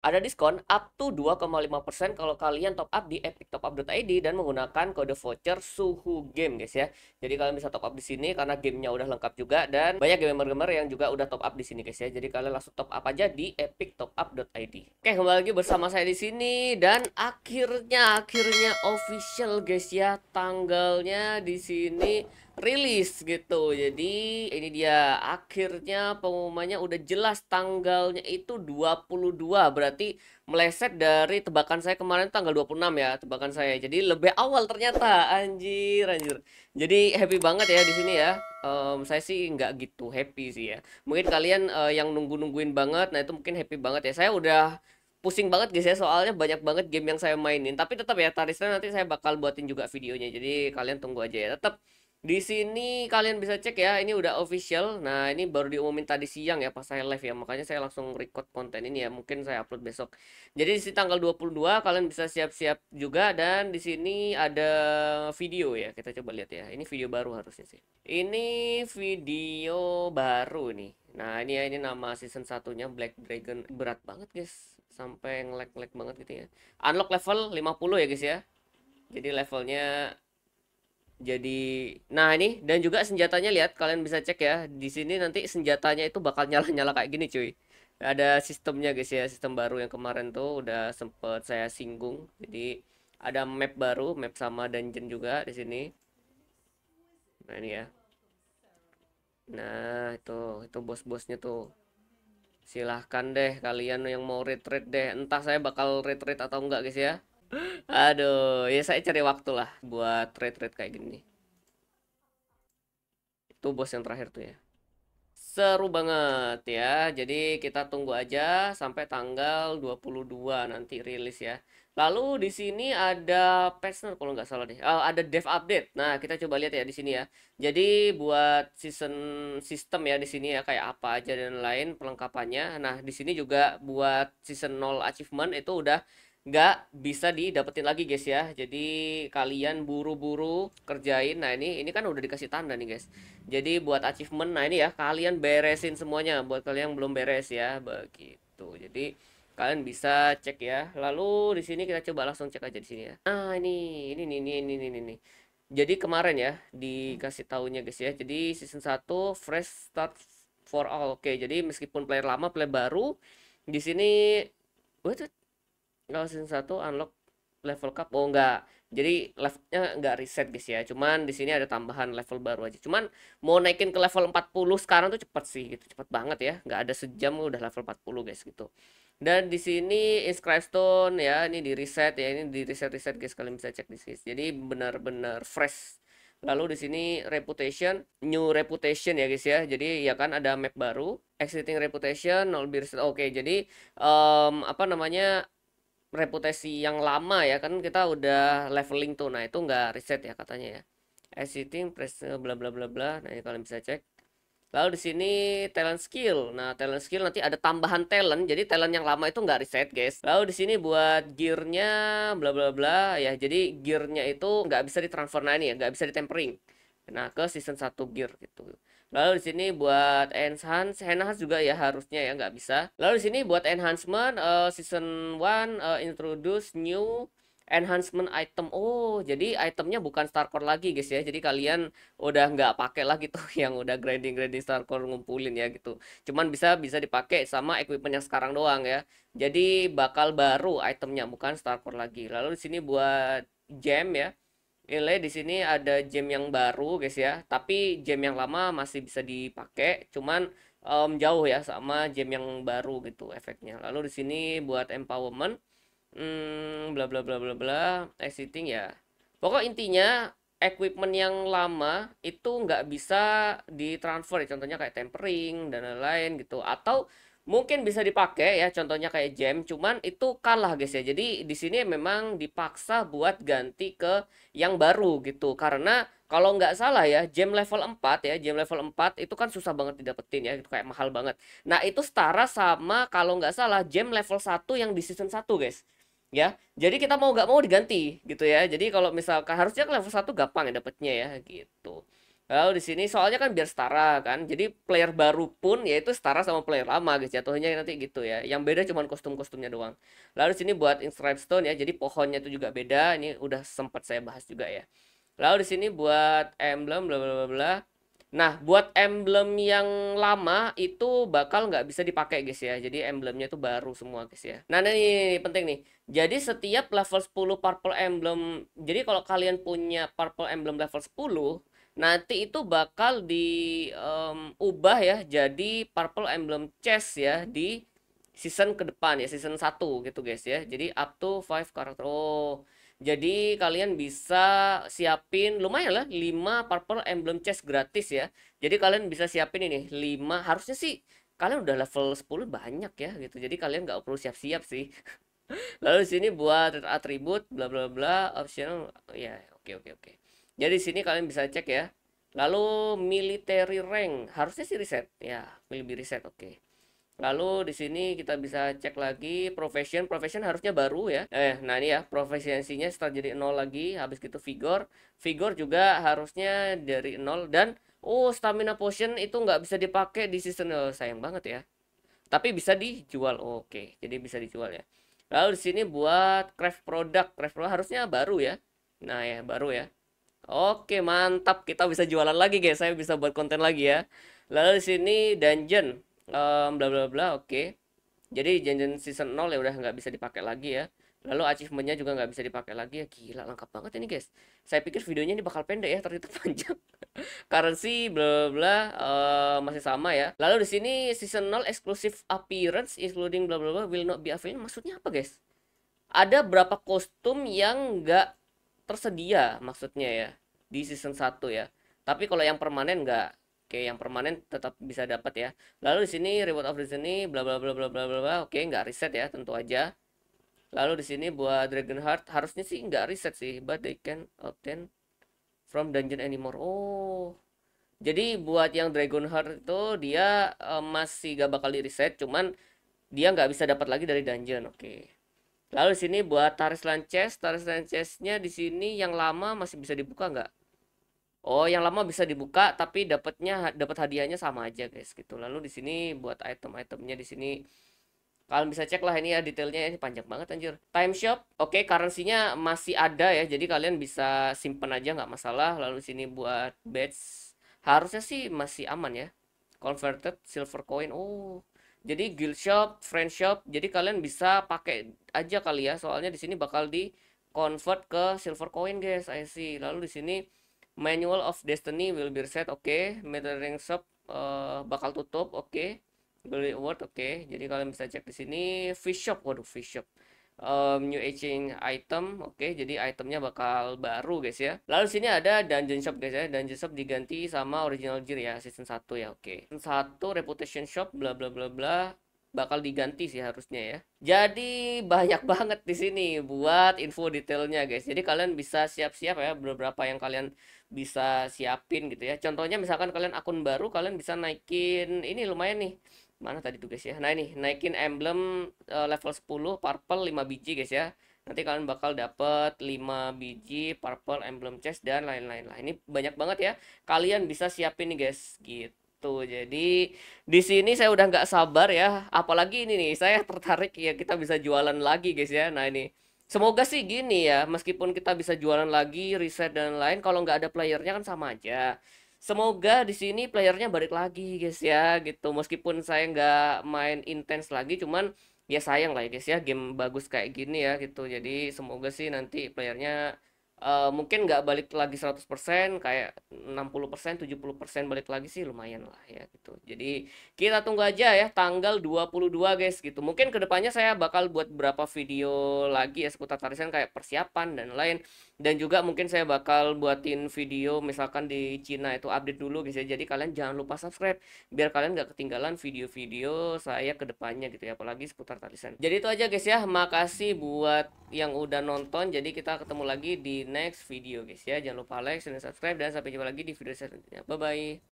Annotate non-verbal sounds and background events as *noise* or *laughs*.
ada diskon up to 2,5% kalau kalian top up di Epic Top Up ID dan menggunakan kode voucher suhu game guys ya. Jadi kalian bisa top up di sini karena gamenya udah lengkap juga dan banyak gamer-gamer yang juga udah top up di sini guys ya. Jadi kalian langsung top up aja di Epic Top Up ID. Oke, kembali lagi bersama saya di sini dan akhirnya akhirnya official guys ya. Tanggalnya di sini rilis gitu. Jadi ini dia akhirnya pengumumannya udah jelas tanggalnya itu 22. Berarti meleset dari tebakan saya kemarin tanggal 26 ya, tebakan saya. Jadi lebih awal ternyata. Anjir, anjir. Jadi happy banget ya di sini ya. Um, saya sih nggak gitu happy sih ya. Mungkin kalian uh, yang nunggu-nungguin banget, nah itu mungkin happy banget ya. Saya udah pusing banget guys ya soalnya banyak banget game yang saya mainin tapi tetap ya tarisnya nanti saya bakal buatin juga videonya jadi kalian tunggu aja ya tetap di sini kalian bisa cek ya, ini udah official. Nah, ini baru diumumin tadi siang ya pas saya live ya. Makanya saya langsung record konten ini ya. Mungkin saya upload besok. Jadi di tanggal 22 kalian bisa siap-siap juga dan di sini ada video ya. Kita coba lihat ya. Ini video baru harusnya sih. Ini video baru nih. Nah, ini ya ini nama season satunya Black Dragon. Berat banget, guys. Sampai ngelag-lag banget gitu ya. Unlock level 50 ya, guys ya. Jadi levelnya jadi nah ini dan juga senjatanya lihat kalian bisa cek ya di sini nanti senjatanya itu bakal nyala-nyala kayak gini cuy ada sistemnya guys ya sistem baru yang kemarin tuh udah sempet saya singgung jadi ada map baru map sama dungeon juga di sini nah ini ya nah itu itu bos-bosnya tuh silahkan deh kalian yang mau retreat deh entah saya bakal retreat atau enggak guys ya Aduh, ya saya cari waktu lah buat trade-trade kayak gini. Itu bos yang terakhir tuh ya. Seru banget ya. Jadi kita tunggu aja sampai tanggal 22 nanti rilis ya. Lalu di sini ada Pesner kalau nggak salah deh. Oh, ada dev update. Nah, kita coba lihat ya di sini ya. Jadi buat season system ya di sini ya kayak apa aja dan lain perlengkapannya. Nah, di sini juga buat season 0 achievement itu udah nggak bisa didapetin lagi guys ya jadi kalian buru-buru kerjain nah ini ini kan udah dikasih tanda nih guys jadi buat achievement nah ini ya kalian beresin semuanya buat kalian yang belum beres ya begitu jadi kalian bisa cek ya lalu di sini kita coba langsung cek aja di sini ya ah ini ini ini ini ini ini, ini. jadi kemarin ya dikasih tahunya guys ya jadi season 1 fresh start for all oke jadi meskipun player lama player baru di sini what kalau season satu unlock level cup oh enggak jadi levelnya enggak reset guys ya cuman di sini ada tambahan level baru aja cuman mau naikin ke level 40 sekarang tuh cepet sih gitu cepet banget ya enggak ada sejam udah level 40 guys gitu dan di sini inscribe stone ya ini di reset ya ini di reset reset guys kalian bisa cek di sini jadi benar-benar fresh lalu di sini reputation new reputation ya guys ya jadi ya kan ada map baru exiting reputation null be reset oke jadi um, apa namanya reputasi yang lama ya kan kita udah leveling tuh nah itu nggak reset ya katanya ya exiting press eh, bla bla bla bla nah ini kalian bisa cek lalu di sini talent skill nah talent skill nanti ada tambahan talent jadi talent yang lama itu nggak reset guys lalu di sini buat gearnya bla bla bla ya jadi gearnya itu nggak bisa ditransfer nah ini ya nggak bisa ditempering Nah, ke season 1 gear gitu. Lalu di sini buat enhance, enhance juga ya harusnya ya nggak bisa. Lalu di sini buat enhancement uh, season 1 uh, eh, introduce new enhancement item. Oh, jadi itemnya bukan starcore lagi guys ya. Jadi kalian udah nggak pakai lah gitu *laughs* yang udah grinding grinding starcore ngumpulin ya gitu. Cuman bisa bisa dipakai sama equipment yang sekarang doang ya. Jadi bakal baru itemnya bukan starcore lagi. Lalu di sini buat gem ya ini di sini ada jam yang baru guys ya, tapi jam yang lama masih bisa dipakai, cuman um, jauh ya sama jam yang baru gitu efeknya. Lalu di sini buat empowerment, hmm, bla bla bla bla bla, exiting ya. Pokok intinya equipment yang lama itu nggak bisa ditransfer, ya. contohnya kayak tempering dan lain-lain gitu, atau mungkin bisa dipakai ya contohnya kayak jam cuman itu kalah guys ya jadi di sini memang dipaksa buat ganti ke yang baru gitu karena kalau nggak salah ya jam level 4 ya jam level 4 itu kan susah banget didapetin ya itu kayak mahal banget nah itu setara sama kalau nggak salah jam level 1 yang di season 1 guys ya jadi kita mau nggak mau diganti gitu ya jadi kalau misalkan harusnya level 1 gampang ya dapetnya ya gitu Lalu di sini soalnya kan biar setara kan. Jadi player baru pun yaitu setara sama player lama guys ya, jatuhnya nanti gitu ya. Yang beda cuman kostum-kostumnya doang. Lalu di sini buat inscribe stone ya. Jadi pohonnya itu juga beda. Ini udah sempat saya bahas juga ya. Lalu di sini buat emblem bla bla bla bla. Nah, buat emblem yang lama itu bakal nggak bisa dipakai guys ya. Jadi emblemnya itu baru semua guys ya. Nah, ini, ini, ini penting nih. Jadi setiap level 10 purple emblem, jadi kalau kalian punya purple emblem level 10, nanti itu bakal diubah mmm, um, ya jadi Purple Emblem chest ya di season ke depan ya season 1 gitu guys ya. Jadi up to 5 karakter. Oh. Jadi kalian bisa siapin lumayan lah 5 Purple Emblem Chest gratis ya. Jadi kalian bisa siapin ini 5 harusnya sih kalian udah level 10 banyak ya gitu. Jadi kalian nggak perlu siap-siap sih. *laughs* Lalu sini buat atribut bla bla bla optional ya oke okay, oke okay, oke. Okay. Jadi sini kalian bisa cek ya. Lalu military rank harusnya sih reset ya, lebih reset oke. Okay. Lalu di sini kita bisa cek lagi profession, profession harusnya baru ya. Eh, nah ini ya profesiensinya setelah jadi nol lagi, habis gitu figure, figure juga harusnya dari nol dan oh stamina potion itu nggak bisa dipakai di season oh, sayang banget ya. Tapi bisa dijual, oh, oke, okay. jadi bisa dijual ya. Lalu di sini buat craft product, craft product harusnya baru ya. Nah ya baru ya Oke, mantap. Kita bisa jualan lagi, guys. Saya bisa buat konten lagi ya. Lalu di sini dungeon um, bla bla bla, oke. Jadi dungeon season 0 ya udah nggak bisa dipakai lagi ya. Lalu achievementnya juga nggak bisa dipakai lagi ya. Gila, lengkap banget ini, guys. Saya pikir videonya ini bakal pendek ya, ternyata *laughs* panjang. Currency bla bla, bla uh, masih sama ya. Lalu di sini season 0 exclusive appearance including bla bla bla will not be available. Maksudnya apa, guys? Ada berapa kostum yang nggak tersedia maksudnya ya di season 1 ya. Tapi kalau yang permanen nggak Oke, yang permanen tetap bisa dapat ya. Lalu di sini reward of ini bla bla bla bla bla bla. Oke, nggak reset ya, tentu aja. Lalu di sini buat dragon heart harusnya sih nggak reset sih, but they can obtain from dungeon anymore. Oh. Jadi buat yang dragon heart itu dia eh, masih gak bakal di reset, cuman dia nggak bisa dapat lagi dari dungeon. Oke. Okay. Lalu sini buat Taris Lances, Taris Lancesnya di sini yang lama masih bisa dibuka nggak? Oh, yang lama bisa dibuka tapi dapatnya dapat hadiahnya sama aja guys gitu. Lalu di sini buat item-itemnya di sini kalian bisa cek lah ini ya detailnya ini panjang banget anjir. Time shop, oke okay, currency-nya masih ada ya. Jadi kalian bisa simpen aja nggak masalah. Lalu sini buat badge harusnya sih masih aman ya. Converted silver coin. Oh, jadi guild shop, friend shop, jadi kalian bisa pakai aja kali ya. Soalnya di sini bakal di convert ke silver coin guys. I see. Lalu di sini manual of destiny will be reset. Oke, okay. Metering shop uh, bakal tutup. Oke. Okay. Beli award oke. Okay. Jadi kalian bisa cek di sini fish shop. Waduh, fish shop um, new aging item oke okay, jadi itemnya bakal baru guys ya lalu sini ada dungeon shop guys ya dungeon shop diganti sama original gear ya season 1 ya oke okay. season 1 reputation shop bla bla bla bla bakal diganti sih harusnya ya. Jadi banyak *laughs* banget di sini buat info detailnya guys. Jadi kalian bisa siap-siap ya beberapa yang kalian bisa siapin gitu ya. Contohnya misalkan kalian akun baru kalian bisa naikin ini lumayan nih mana tadi tuh guys ya. nah ini naikin emblem uh, level 10 purple 5 biji guys ya nanti kalian bakal dapat 5 biji purple emblem chest dan lain-lain lah ini banyak banget ya kalian bisa siapin nih guys gitu jadi di sini saya udah nggak sabar ya apalagi ini nih saya tertarik ya kita bisa jualan lagi guys ya nah ini Semoga sih gini ya, meskipun kita bisa jualan lagi, riset dan lain, kalau nggak ada playernya kan sama aja semoga di sini playernya balik lagi guys ya gitu meskipun saya nggak main intens lagi cuman ya sayang lah ya guys ya game bagus kayak gini ya gitu jadi semoga sih nanti playernya uh, mungkin nggak balik lagi 100% kayak 60% 70% balik lagi sih lumayan lah ya gitu jadi kita tunggu aja ya tanggal 22 guys gitu mungkin kedepannya saya bakal buat berapa video lagi ya seputar tarisan kayak persiapan dan lain dan juga mungkin saya bakal buatin video misalkan di Cina itu update dulu guys ya jadi kalian jangan lupa subscribe biar kalian nggak ketinggalan video-video saya kedepannya gitu ya apalagi seputar tarisan jadi itu aja guys ya makasih buat yang udah nonton jadi kita ketemu lagi di next video guys ya jangan lupa like dan subscribe dan sampai jumpa lagi di video selanjutnya bye bye